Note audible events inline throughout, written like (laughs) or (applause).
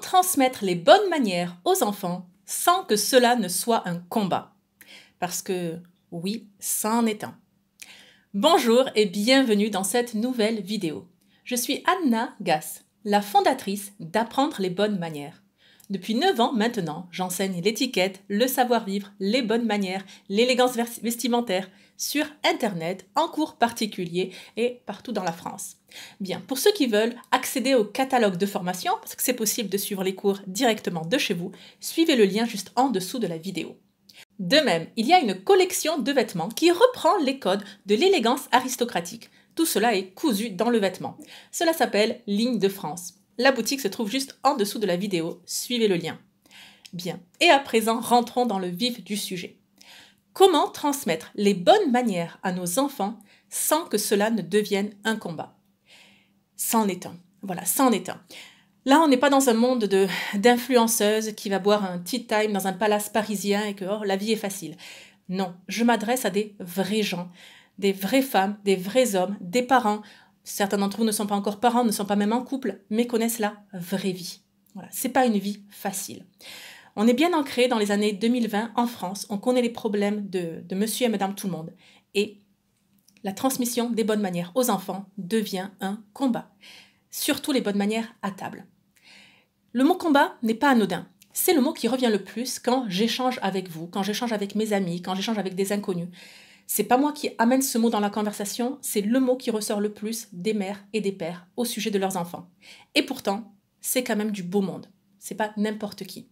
transmettre les bonnes manières aux enfants sans que cela ne soit un combat Parce que oui, c'en est un. Bonjour et bienvenue dans cette nouvelle vidéo. Je suis Anna Gass, la fondatrice d'Apprendre les bonnes manières. Depuis 9 ans maintenant, j'enseigne l'étiquette, le savoir-vivre, les bonnes manières, l'élégance vestimentaire, sur Internet, en cours particulier et partout dans la France. Bien, pour ceux qui veulent accéder au catalogue de formation, parce que c'est possible de suivre les cours directement de chez vous, suivez le lien juste en dessous de la vidéo. De même, il y a une collection de vêtements qui reprend les codes de l'élégance aristocratique. Tout cela est cousu dans le vêtement. Cela s'appelle Ligne de France. La boutique se trouve juste en dessous de la vidéo, suivez le lien. Bien, et à présent rentrons dans le vif du sujet. Comment transmettre les bonnes manières à nos enfants sans que cela ne devienne un combat C'en est un. Voilà, c'en est un. Là, on n'est pas dans un monde d'influenceuse qui va boire un tea time dans un palace parisien et que oh, la vie est facile. Non, je m'adresse à des vrais gens, des vraies femmes, des vrais hommes, des parents. Certains d'entre vous ne sont pas encore parents, ne sont pas même en couple, mais connaissent la vraie vie. Voilà, c'est pas une vie facile. On est bien ancré dans les années 2020 en France. On connaît les problèmes de, de monsieur et madame tout le monde. Et la transmission des bonnes manières aux enfants devient un combat. Surtout les bonnes manières à table. Le mot combat n'est pas anodin. C'est le mot qui revient le plus quand j'échange avec vous, quand j'échange avec mes amis, quand j'échange avec des inconnus. C'est pas moi qui amène ce mot dans la conversation, c'est le mot qui ressort le plus des mères et des pères au sujet de leurs enfants. Et pourtant, c'est quand même du beau monde. C'est pas n'importe qui.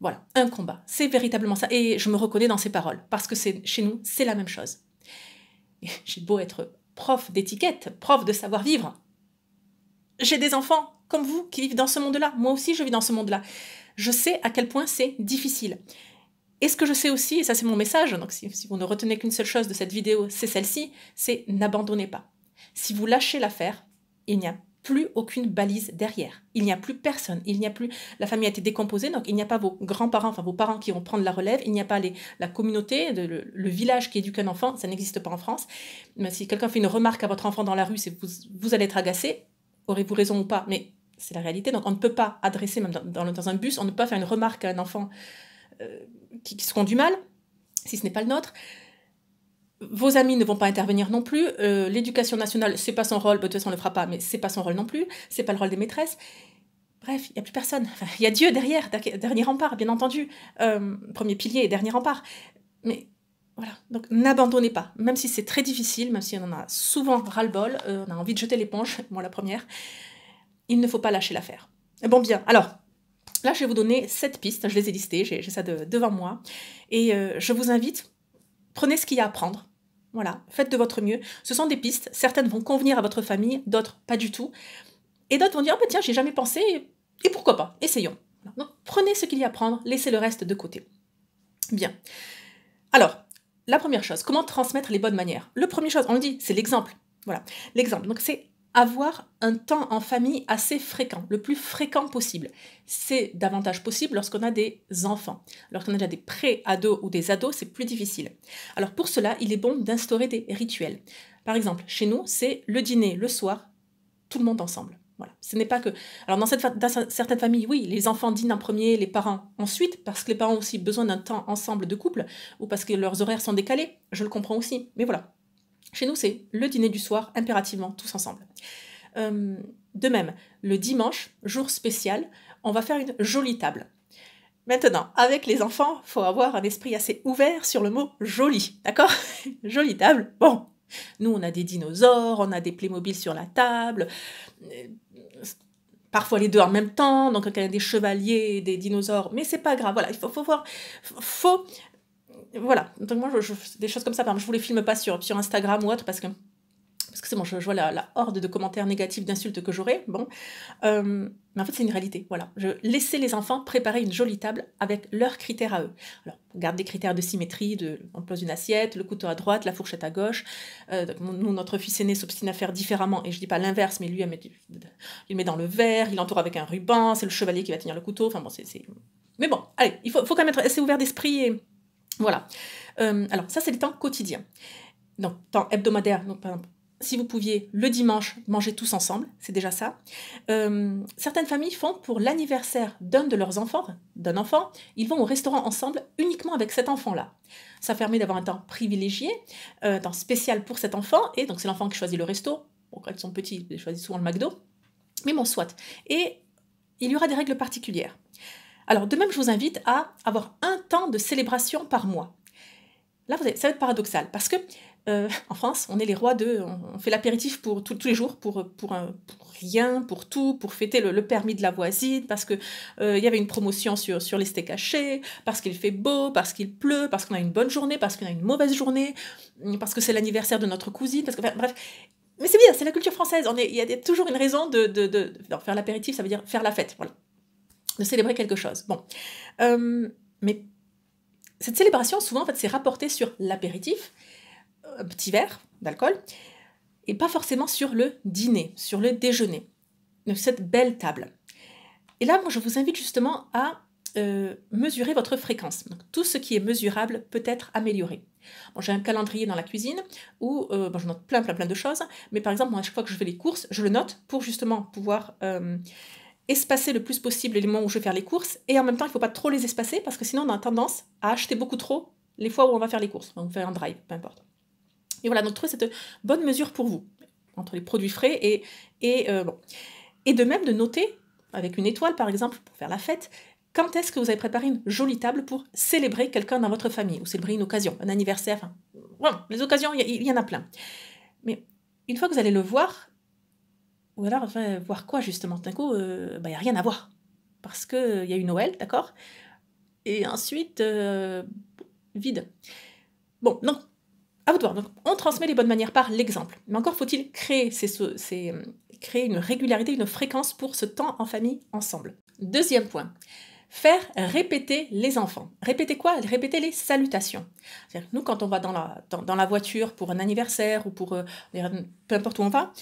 Voilà, un combat. C'est véritablement ça. Et je me reconnais dans ces paroles, parce que chez nous, c'est la même chose. J'ai beau être prof d'étiquette, prof de savoir-vivre. J'ai des enfants comme vous qui vivent dans ce monde-là. Moi aussi, je vis dans ce monde-là. Je sais à quel point c'est difficile. Et ce que je sais aussi, et ça c'est mon message, donc si, si vous ne retenez qu'une seule chose de cette vidéo, c'est celle-ci, c'est n'abandonnez pas. Si vous lâchez l'affaire, il n'y a plus aucune balise derrière. Il n'y a plus personne. Il n'y a plus. La famille a été décomposée, donc il n'y a pas vos grands-parents, enfin vos parents qui vont prendre la relève. Il n'y a pas les, la communauté, de, le, village qui éduque un enfant. Ça n'existe pas en France. si quelqu'un fait une remarque à votre enfant dans la rue, c'est vous, vous allez être agacé. Aurez-vous raison ou pas Mais c'est la réalité. Donc on ne peut pas adresser, même dans, un bus, on ne peut pas faire une remarque à un enfant euh, qui, qui se conduit mal, si ce n'est pas le nôtre. Vos amis ne vont pas intervenir non plus. Euh, l'éducation nationale, c'est pas son rôle. Bah, de toute façon, on le fera pas, mais c'est pas son rôle non plus. C'est pas le rôle des maîtresses. Bref, il n'y a plus personne. il y a Dieu derrière, dernier rempart, bien entendu. Euh, premier pilier et dernier rempart. Mais voilà, donc n'abandonnez pas. Même si c'est très difficile, même si on en a souvent ras-le-bol, euh, on a envie de jeter l'éponge, (laughs) moi la première, il ne faut pas lâcher l'affaire. Bon, bien, alors, là, je vais vous donner sept pistes. Je les ai listées, j'ai ça de, devant moi. Et je vous invite prenez ce qu'il y a à prendre. Voilà, faites de votre mieux. Ce sont des pistes. Certaines vont convenir à votre famille, d'autres pas du tout. Et d'autres vont dire, oh, ben tiens, j'ai jamais pensé, et pourquoi pas, essayons. Donc prenez ce qu'il y a à prendre, laissez le reste de côté. Bien. Alors, la première chose, comment transmettre les bonnes manières Le premier chose, on le dit, c'est l'exemple. Voilà, l'exemple. Donc c'est avoir un temps en famille assez fréquent, le plus fréquent possible. C'est davantage possible lorsqu'on a des enfants. Lorsqu'on a déjà des pré-ados ou des ados, c'est plus difficile. Alors pour cela, il est bon d'instaurer des rituels. Par exemple, chez nous, c'est le dîner le soir, tout le monde ensemble. Voilà. Ce n'est pas que. Alors, dans, dans certaines familles, oui, les enfants dînent en premier, les parents ensuite, parce que les parents ont aussi besoin d'un temps ensemble de couple, ou parce que leurs horaires sont décalés. Je le comprends aussi. Mais voilà. Chez nous, c'est le dîner du soir, impérativement, tous ensemble. Euh, de même, le dimanche, jour spécial, on va faire une jolie table. Maintenant, avec les enfants, faut avoir un esprit assez ouvert sur le mot joli, d'accord (laughs) Jolie table, bon. Nous, on a des dinosaures, on a des Playmobil sur la table, euh, parfois les deux en même temps, donc il y a des chevaliers, des dinosaures, mais c'est pas grave, voilà, il faut, faut voir, faut voilà. Donc, moi, je, des choses comme ça, par exemple, je vous les filme pas sur, sur Instagram ou autre parce que parce que c'est bon, je, vois la, horde de commentaires négatifs, d'insultes que j'aurais bon. Euh, mais en fait, c'est une réalité, voilà. Je laissais les enfants préparer une jolie table avec leurs critères à eux. Alors, on garde des critères de symétrie, de, on pose une assiette, le couteau à droite, la fourchette à gauche. Euh, donc, nous, notre fils aîné s'obstine à faire différemment, et je dis pas l'inverse, mais lui, il met, met dans le verre, il entoure avec un ruban, c'est le chevalier qui va tenir le couteau, enfin bon, c'est... Mais bon, allez, il faut, faut quand même être assez ouvert d'esprit et voilà. Euh, alors ça, c'est le temps quotidiens. Donc, temps hebdomadaire, donc par exemple, si vous pouviez le dimanche manger tous ensemble, c'est déjà ça. Euh, certaines familles font pour l'anniversaire d'un de leurs enfants, d'un enfant, ils vont au restaurant ensemble uniquement avec cet enfant-là. Ça permet d'avoir un temps privilégié, euh, un temps spécial pour cet enfant, et donc c'est l'enfant qui choisit le resto. Bon, quand ils sont petits, ils choisissent souvent le McDo, mais bon, soit. Et il y aura des règles particulières. Alors de même, je vous invite à avoir un temps de célébration par mois. Là, vous ça va être paradoxal parce que euh, (laughs) en France, on est les rois de, on, fait l'apéritif pour tous les jours, pour, pour, rien, pour tout, pour fêter le, permis de la voisine, parce qu'il euh, y avait une promotion sur, sur les steaks hachés, parce qu'il fait beau, parce qu'il pleut, parce qu'on a une bonne journée, parce qu'on a une mauvaise journée, parce que c'est l'anniversaire de notre cousine, parce que, bref. Mais c'est bien, c'est la culture française. Il y a toujours une raison de, de, de faire l'apéritif, ça veut dire faire la fête. Voilà de célébrer quelque chose. Bon, euh, mais cette célébration, souvent, en fait, c'est rapporté sur l'apéritif, euh, un petit verre d'alcool, et pas forcément sur le dîner, sur le déjeuner, cette belle table. Et là, moi, je vous invite justement à euh, mesurer votre fréquence. tout ce qui est mesurable peut être amélioré. Bon, j'ai un calendrier dans la cuisine où je note plein, plein, plein de choses, mais par exemple, moi, à chaque fois que je fais les courses, je le note pour justement pouvoir espacer le plus possible les moments où je vais faire les courses, et en même temps, il ne faut pas trop les espacer, parce que sinon, on a tendance à acheter beaucoup trop les fois où on va faire les courses, donc faire un drive, peu importe. Et voilà, donc trouvez cette bonne mesure pour vous, entre les produits frais et... Et, euh, bon. et de même de noter, avec une étoile par exemple, pour faire la fête, quand est-ce que vous avez préparé une jolie table pour célébrer quelqu'un dans votre famille, ou célébrer une occasion, un anniversaire, enfin, bon, les occasions, il y, en a plein. Mais une fois que vous allez le voir, ou alors, voir quoi justement D'un coup, il euh, n'y bah, a rien à voir. Parce qu'il il euh, y a eu Noël, d'accord Et ensuite, euh, vide. Bon, non. À vous de voir. on transmet les bonnes manières par l'exemple. Mais encore faut-il créer, créer une régularité, une fréquence pour ce temps en famille ensemble. Deuxième point. Faire répéter les enfants. Répéter quoi Répéter les salutations. Nous, quand on va dans la, dans la voiture pour un anniversaire ou pour peu importe où on va,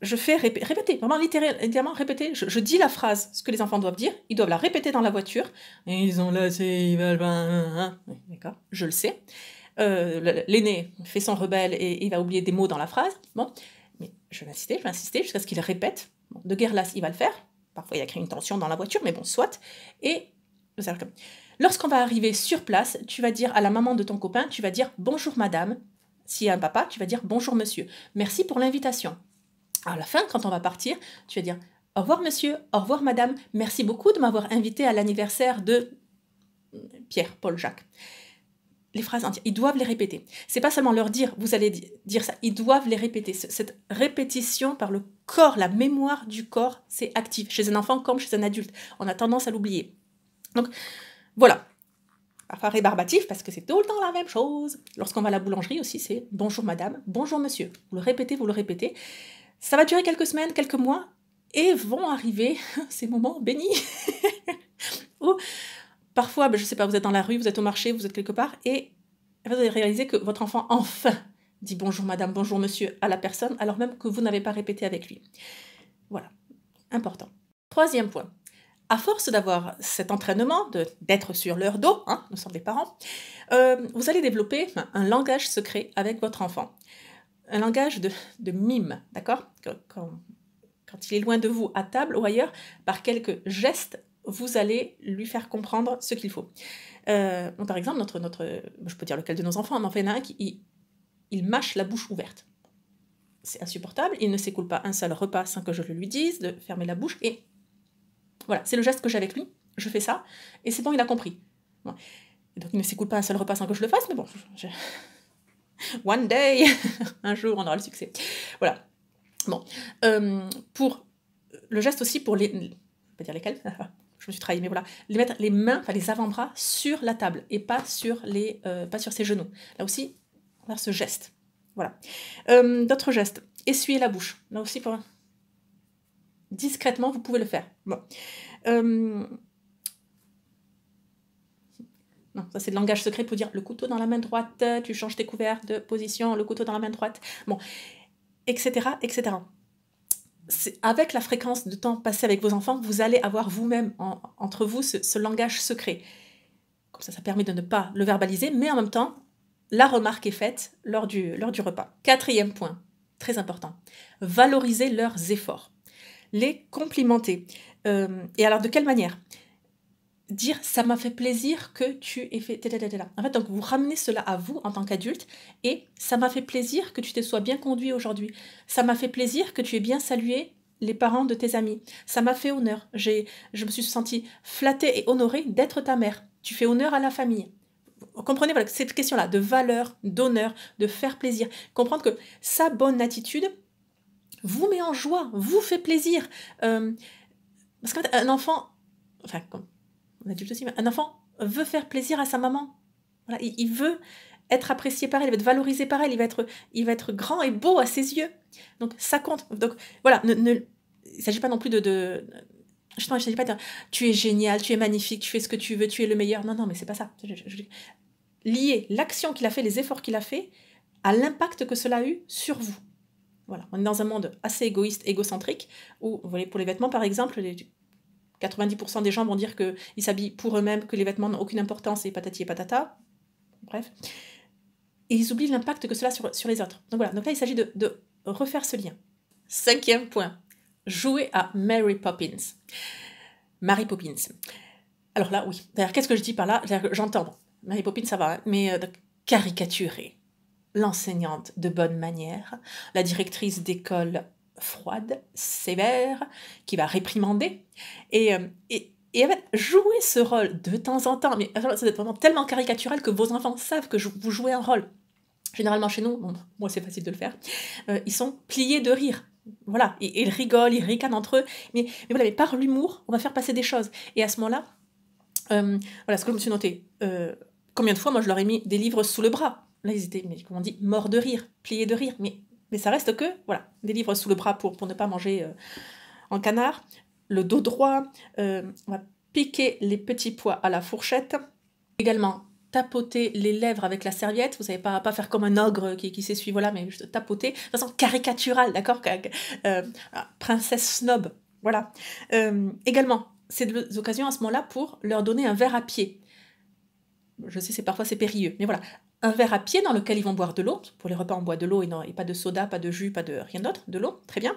je fais répéter, vraiment littéralement répéter. Je, dis la phrase, ce que les enfants doivent dire. Ils doivent la répéter dans la voiture. Ils ont là, ils veulent D'accord, je le sais. Euh, l'aîné fait son rebelle et il va oublier des mots dans la phrase. Bon, mais je vais insister, je vais insister jusqu'à ce qu'il répète. de guerre lasse, il va le faire. Parfois, il a créé une tension dans la voiture, mais bon, soit. Et Lorsqu'on va arriver sur place, tu vas dire à la maman de ton copain, tu vas dire bonjour madame. S'il y a un papa, tu vas dire bonjour monsieur. Merci pour l'invitation. À la fin, quand on va partir, tu vas dire au revoir monsieur, au revoir madame, merci beaucoup de m'avoir invité à l'anniversaire de Pierre, Paul, Jacques. Les phrases entières, ils doivent les répéter. C'est pas seulement leur dire, vous allez dire ça, ils doivent les répéter. Cette répétition par le corps, la mémoire du corps, c'est actif. Chez un enfant comme chez un adulte, on a tendance à l'oublier. Donc voilà, parfois rébarbatif parce que c'est tout le temps la même chose. Lorsqu'on va à la boulangerie aussi, c'est bonjour madame, bonjour monsieur. Vous le répétez, vous le répétez. Ça va durer quelques semaines, quelques mois, et vont arriver (laughs) ces moments bénis (laughs) où parfois, ben, je sais pas, vous êtes dans la rue, vous êtes au marché, vous êtes quelque part, et vous allez réaliser que votre enfant enfin dit bonjour madame, bonjour monsieur à la personne, alors même que vous n'avez pas répété avec lui. Voilà, important. Troisième point. À force d'avoir cet entraînement, d'être sur leur dos, hein, nous sommes des parents, euh, vous allez développer un langage secret avec votre enfant un langage de, mime, d'accord quand, il est loin de vous, à table ou ailleurs, par quelques gestes, vous allez lui faire comprendre ce qu'il faut. Euh, par exemple, notre, notre, je peux dire lequel de nos enfants, mais fait, il en a un qui il, mâche la bouche ouverte. C'est insupportable, il ne s'écoule pas un seul repas sans que je le lui dise, de fermer la bouche, et voilà, c'est le geste que j'ai avec lui, je fais ça, et c'est bon, il a compris. Donc il ne s'écoule pas un seul repas sans que je le fasse, mais bon, One day, (laughs) un jour, on aura le succès. Voilà. Bon. Euh, pour le geste aussi, pour les. Je vais dire lesquels (laughs) Je me suis trahie, mais voilà. Les mettre les mains, enfin les avant-bras sur la table et pas sur, les, euh, pas sur ses genoux. Là aussi, on va faire ce geste. Voilà. Euh, d'autres gestes. Essuyer la bouche. Là aussi, pour... discrètement, vous pouvez le faire. Bon ça c'est le langage secret pour dire le couteau dans la main droite, tu changes tes couverts de position, le couteau dans la main droite, bon, etc., etc. Avec la fréquence de temps passé avec vos enfants, vous allez avoir vous-même, entre vous, ce, langage secret. Comme ça, ça permet de ne pas le verbaliser, mais en même temps, la remarque est faite lors du, lors du repas. Quatrième point, très important, valoriser leurs efforts, les complimenter. Euh, et alors, de quelle manière dire ça m'a fait plaisir que tu aies fait En fait, donc vous ramenez cela à vous en tant qu'adulte et ça m'a fait plaisir que tu te sois bien conduit aujourd'hui. Ça m'a fait plaisir que tu aies bien salué les parents de tes amis. Ça m'a fait honneur. J'ai, je me suis sentie flattée et honorée d'être ta mère. Tu fais honneur à la famille. comprenez voilà, cette question-là de valeur, d'honneur, de faire plaisir. Comprendre que sa bonne attitude vous met en joie, vous fait plaisir. Euh, parce qu'un enfant, enfin, comme un enfant veut faire plaisir à sa maman. il, veut être apprécié par elle, il va être valorisé par elle, il va être, grand et beau à ses yeux. Donc ça compte. Donc voilà, ne, il ne s'agit pas non plus de... je ne s'agit pas dire tu es génial, tu es magnifique, tu fais ce que tu veux, tu es le meilleur. Non, non, mais c'est pas ça. lier l'action qu'il a fait, les efforts qu'il a fait, à l'impact que cela a eu sur vous. Voilà, on est dans un monde assez égoïste, égocentrique, où, vous voyez, pour les vêtements par exemple, les, 90% des gens vont dire qu'ils s'habillent pour eux-mêmes, que les vêtements n'ont aucune importance et patati et patata. Bref. Et ils oublient l'impact que cela a sur, les autres. Donc voilà, donc là il s'agit de, refaire ce lien. Cinquième point, jouer à Mary Poppins. Mary Poppins. Alors là, oui. D'ailleurs, qu'est-ce que je dis par là J'entends, Mary Poppins, ça va, hein. mais euh, caricaturer l'enseignante de bonne manière, la directrice d'école froide, sévère, qui va réprimander. Et, euh, et, et jouer ce rôle de temps en temps, mais c'est vraiment tellement caricatural que vos enfants savent que vous jouez un rôle. Généralement chez nous, moi c'est facile de le faire, euh, ils sont pliés de rire. Voilà, et, ils rigolent, ils ricanent entre eux, mais, mais voilà, mais par l'humour, on va faire passer des choses. Et à ce moment-là, euh, voilà ce que je me suis noté. combien de fois, moi, je leur ai mis des livres sous le bras Là, ils étaient, mais, comme on dit, morts de rire, pliés de rire. Mais mais ça reste que, voilà, des livres sous le bras pour, pour ne pas manger euh, en canard, le dos droit, euh, on va piquer les petits pois à la fourchette, également tapoter les lèvres avec la serviette, vous savez pas, pas faire comme un ogre qui, qui s'essuie, voilà, mais juste tapoter, de façon caricaturale, d'accord euh, Princesse snob, voilà. également, c'est occasions à ce moment-là pour leur donner un verre à pied. Je sais, c'est parfois c'est périlleux, mais voilà un verre à pied dans lequel ils vont boire de l'eau. Pour les repas, on boit de l'eau et, non, pas de soda, pas de jus, pas de rien d'autre, de l'eau, très bien.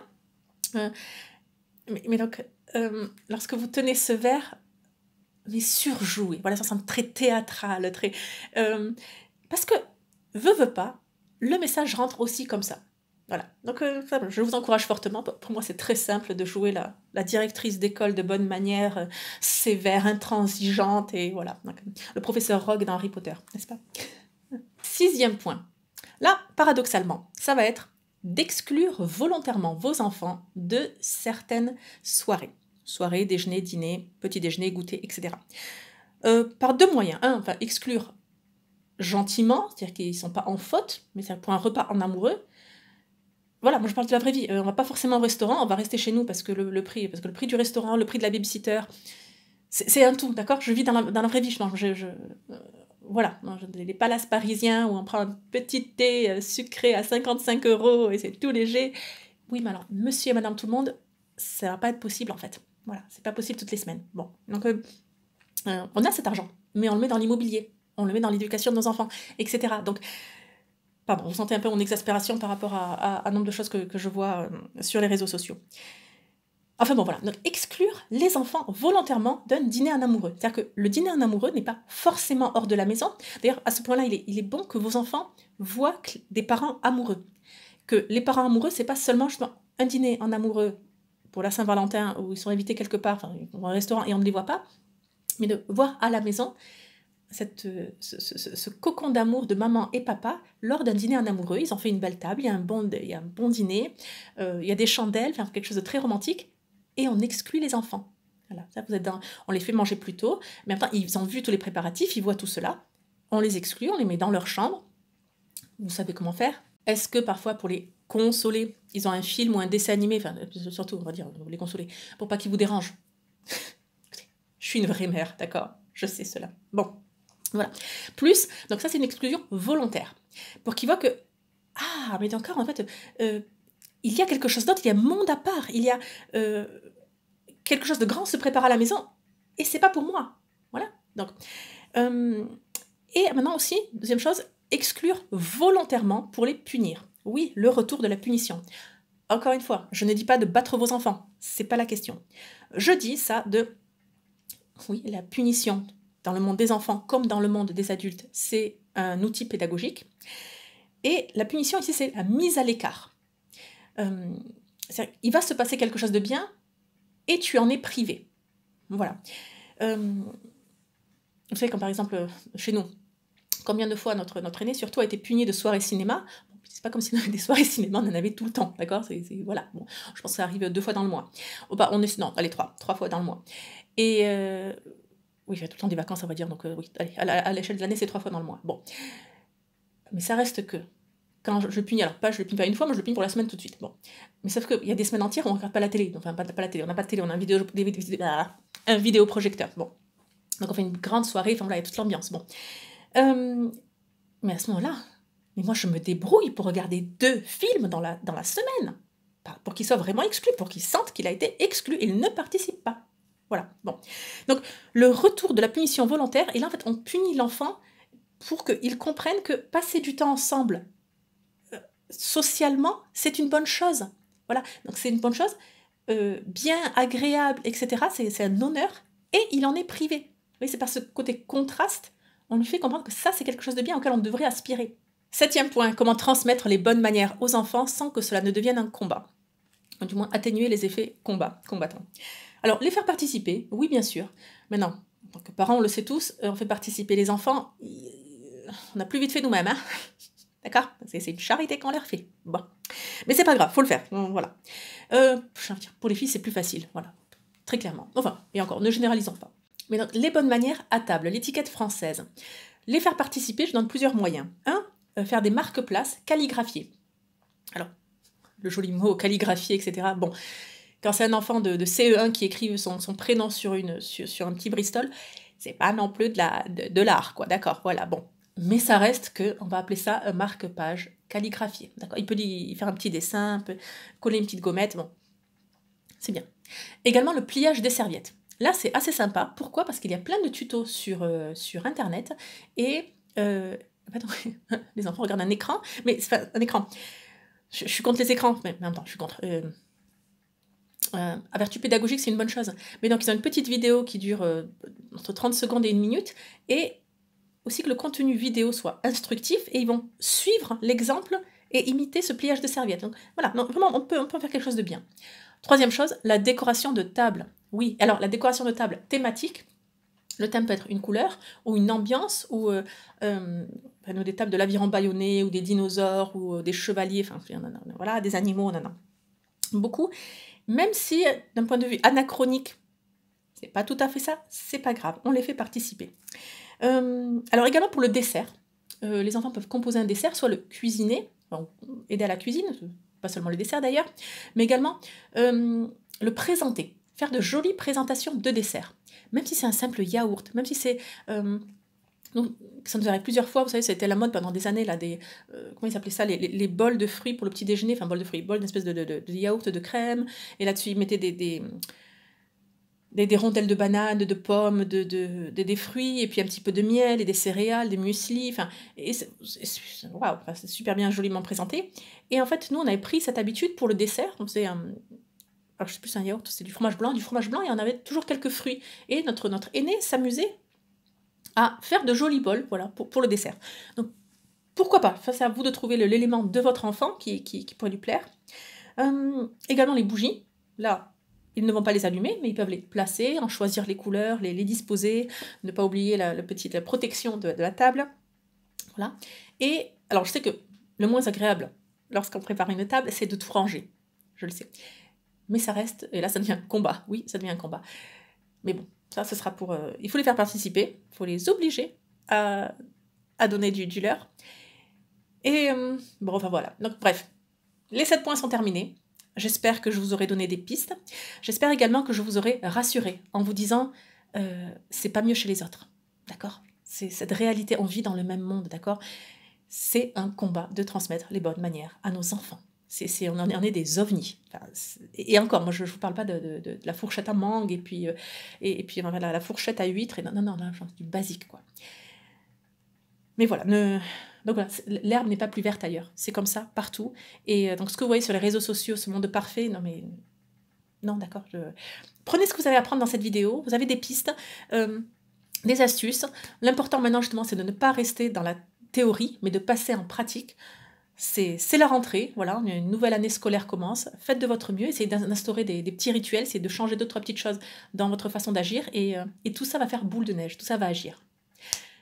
Euh, mais, donc, euh, lorsque vous tenez ce verre, mais surjoué, voilà, ça semble très théâtral, très... Euh, parce que, veut, veut pas, le message rentre aussi comme ça. Voilà, donc je vous encourage fortement. Pour moi, c'est très simple de jouer la, directrice d'école de bonne manière, sévère, intransigeante, et voilà. le professeur Rogue dans Harry Potter, n'est-ce pas Sixième point. Là, paradoxalement, ça va être d'exclure volontairement vos enfants de certaines soirées. Soirées, déjeuner, dîner, petit déjeuner, goûter, etc. Euh, par deux moyens. Un, enfin, exclure gentiment, c'est-à-dire qu'ils ne sont pas en faute, mais c'est pour un repas en amoureux. Voilà, moi je parle de la vraie vie. On euh, on va pas forcément au restaurant, on va rester chez nous parce que le, prix, parce que le prix du restaurant, le prix de la babysitter, c'est un tout, d'accord Je vis dans la, vraie vie, je, je euh, voilà, non, je, les palaces parisiens où on prend un petit thé euh, sucré à 55 euros et c'est tout léger. Oui, mais alors, monsieur et madame tout le monde, ça va pas être possible en fait. Voilà, c'est pas possible toutes les semaines. Bon, donc euh, euh, on a cet argent, mais on le met dans l'immobilier, on le met dans l'éducation de nos enfants, etc. Donc, pardon, vous sentez un peu mon exaspération par rapport à, un nombre de choses que, je vois sur les réseaux sociaux. Enfin bon, voilà. Donc exclure les enfants volontairement d'un dîner en amoureux. C'est-à-dire que le dîner en amoureux n'est pas forcément hors de la maison. D'ailleurs, à ce point-là, il est, bon que vos enfants voient des parents amoureux. Que les parents amoureux, c'est pas seulement un dîner en amoureux pour la Saint-Valentin où ils sont invités quelque part, enfin, dans un restaurant et on ne les voit pas, mais de voir à la maison ce, cocon d'amour de maman et papa lors d'un dîner en amoureux. Ils ont fait une belle table, il y a un bon, il y a un bon dîner, euh, il y a des chandelles, enfin, quelque chose de très romantique et on exclut les enfants. Voilà, ça vous êtes dans, on les fait manger plus tôt, mais en ils ont vu tous les préparatifs, ils voient tout cela, on les exclut, on les met dans leur chambre. Vous savez comment faire Est-ce que parfois pour les consoler, ils ont un film ou un dessin animé, enfin surtout on va dire les consoler, pour pas qu'ils vous dérangent Je suis une vraie mère, d'accord Je sais cela. Bon, voilà. Plus, donc ça c'est une exclusion volontaire, pour qu'ils voient que ah mais encore en fait euh, il y a quelque chose d'autre, il y a monde à part, il y a euh, quelque chose de grand se prépare à la maison, et c'est pas pour moi. Voilà. Donc, euh, et maintenant aussi, deuxième chose, exclure volontairement pour les punir. Oui, le retour de la punition. Encore une fois, je ne dis pas de battre vos enfants, c'est pas la question. Je dis ça de, oui, la punition dans le monde des enfants comme dans le monde des adultes, c'est un outil pédagogique. Et la punition ici, c'est la mise à l'écart. Euh, il va se passer quelque chose de bien et tu en es privé. Voilà. Euh, vous savez, comme par exemple euh, chez nous, combien de fois notre, notre aîné surtout a été puni de soirées cinéma c'est pas comme si on avait des soirées cinéma, on en avait tout le temps, d'accord c'est, Voilà, bon, je pense que ça arrive deux fois dans le mois. on est, non, allez, trois, trois fois dans le mois. Et euh, oui, j'ai tout le temps des vacances, on va dire, donc oui, à, l'échelle de l'année, c'est trois fois dans le mois. Bon, mais ça reste que quand je, punis, alors pas je le punis pas une fois, moi je le punis pour la semaine tout de suite. Bon. Mais sauf qu'il y a des semaines entières où on regarde pas la télé. Enfin, pas, pas la télé, on n'a pas de télé, on a un, vidéo, des, ah, un vidéoprojecteur. Bon. Donc on fait une grande soirée, enfin il y a toute l'ambiance. Bon. Euh, mais à ce moment-là, mais moi je me débrouille pour regarder deux films dans la, dans la semaine. Pour qu'ils soit vraiment exclus, pour qu'ils sentent qu'il a été exclu. il ne participe pas. Voilà. Bon. Donc le retour de la punition volontaire, et là en fait on punit l'enfant pour qu'il comprenne que passer du temps ensemble socialement, c'est une bonne chose. Voilà, donc c'est une bonne chose, euh, bien agréable, etc. C'est un honneur, et il en est privé. Oui, c'est par ce côté contraste, on lui fait comprendre que ça, c'est quelque chose de bien auquel on devrait aspirer. Septième point, comment transmettre les bonnes manières aux enfants sans que cela ne devienne un combat. Ou du moins atténuer les effets combat, combattant. Alors, les faire participer, oui, bien sûr. Maintenant, en tant que parents, on le sait tous, euh, on fait participer les enfants, on a plus vite fait nous-mêmes. Hein D'accord C'est une charité qu'on leur fait. Bon. Mais c'est pas grave, faut le faire. Hum, voilà. Euh, pour les filles, c'est plus facile. Voilà. Très clairement. Enfin, et encore, ne généralisons pas. Mais donc, les bonnes manières à table, l'étiquette française. Les faire participer, je donne plusieurs moyens. Un, euh, faire des marque-places calligraphiées. Alors, le joli mot calligraphié, etc. Bon, quand c'est un enfant de, CE1 qui écrit son, prénom sur, une, sur, un petit Bristol, c'est pas non plus de l'art, quoi, d'accord, voilà, bon mais ça reste que, on va appeler ça un marque-page calligraphié. Il peut y faire un petit dessin, un coller une petite gommette, bon. C'est bien. Également le pliage des serviettes. Là, c'est assez sympa. Pourquoi Parce qu'il y a plein de tutos sur, euh, sur Internet et... Euh, (laughs) les enfants regardent un écran, mais c'est pas un écran. Je, suis contre les écrans, mais, attends je suis contre... Euh, euh vertu pédagogique, c'est une bonne chose. Mais donc, ils ont une petite vidéo qui dure entre 30 secondes et une minute, et aussi que le contenu vidéo soit instructif et ils vont suivre l'exemple et imiter ce pliage de serviette. Donc voilà, vraiment, on peut, on peut faire quelque chose de bien. Troisième chose, la décoration de table. Oui, alors la décoration de table thématique, le thème peut être une couleur ou une ambiance ou euh, euh, bah, des tables de l'aviron baïonné ou des dinosaures ou euh, des chevaliers, enfin voilà, des animaux, non, non. beaucoup. Même si d'un point de vue anachronique, c'est pas tout à fait ça, c'est pas grave, on les fait participer. Euh, alors également pour le dessert, euh, les enfants peuvent composer un dessert, soit le cuisiner, aider à la cuisine, pas seulement le dessert d'ailleurs, mais également euh, le présenter, faire de jolies présentations de dessert. Même si c'est un simple yaourt, même si c'est... donc, ça nous arrive plusieurs fois, vous savez, c'était la mode pendant des années, là, des, comment ils appelaient ça, les, bols de fruits pour le petit déjeuner, enfin, bol de fruits, bol, une espèce de, de, yaourt de crème, et là-dessus, ils mettaient des des, rondelles de bananes, de pommes, de, des fruits, et puis un petit peu de miel, et des céréales, des muesli. et c'est, super bien, joliment présenté. Et en fait, nous, on avait pris cette habitude pour le dessert. On faisait un. je sais plus, un yaourt, c'est du fromage blanc, du fromage blanc, et on avait toujours quelques fruits. Et notre, notre aîné s'amusait à faire de jolis bols, voilà, pour, pour le dessert. Donc, pourquoi pas C'est à vous de trouver l'élément de votre enfant qui, qui, pourrait lui plaire. Euh, également les bougies. Là, ils ne vont pas les allumer, mais ils peuvent les placer, en choisir les couleurs, les, disposer, ne pas oublier la, petite protection de, la table. Voilà. Et alors, je sais que le moins agréable lorsqu'on prépare une table, c'est de tout ranger. Je le sais. Mais ça reste, et là, ça devient un combat. Oui, ça devient un combat. Mais bon, ça, ce sera pour. Euh, il faut les faire participer, il faut les obliger à, donner du, du leur. Et euh, bon, enfin voilà. Donc, bref, les sept points sont terminés. J'espère que je vous aurai donné des pistes. J'espère également que je vous aurai rassuré en vous disant euh, c'est pas mieux chez les autres. D'accord C'est cette réalité, on vit dans le même monde, d'accord C'est un combat de transmettre les bonnes manières à nos enfants. C'est on en est des ovnis. et encore, moi, je ne vous parle pas de, de, la fourchette à mangue et puis, euh, et, puis la fourchette à huître. Et non, non, non, c'est du basique, quoi. Mais voilà, donc l'herbe n'est pas plus verte ailleurs. C'est comme ça partout. Et euh, donc ce que vous voyez sur les réseaux sociaux, ce monde parfait, non mais non, d'accord. Je... Prenez ce que vous avez à prendre dans cette vidéo. Vous avez des pistes, euh, des astuces. L'important maintenant justement, c'est de ne pas rester dans la théorie, mais de passer en pratique. C'est la rentrée, voilà, une nouvelle année scolaire commence. Faites de votre mieux, essayez d'instaurer des, petits rituels, essayez de changer d'autres petites choses dans votre façon d'agir et, euh, et tout ça va faire boule de neige, tout ça va agir.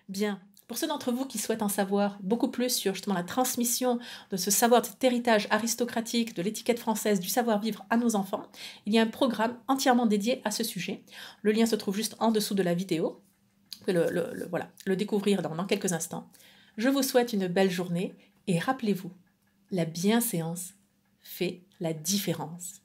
Bien, pour ceux d'entre vous qui souhaitent en savoir beaucoup plus sur justement la transmission de ce savoir, de cet héritage aristocratique, de l'étiquette française, du savoir-vivre à nos enfants, il y a un programme entièrement dédié à ce sujet. Le lien se trouve juste en dessous de la vidéo. Vous pouvez le, voilà, le découvrir dans quelques instants. Je vous souhaite une belle journée et rappelez-vous, la bienséance fait la différence.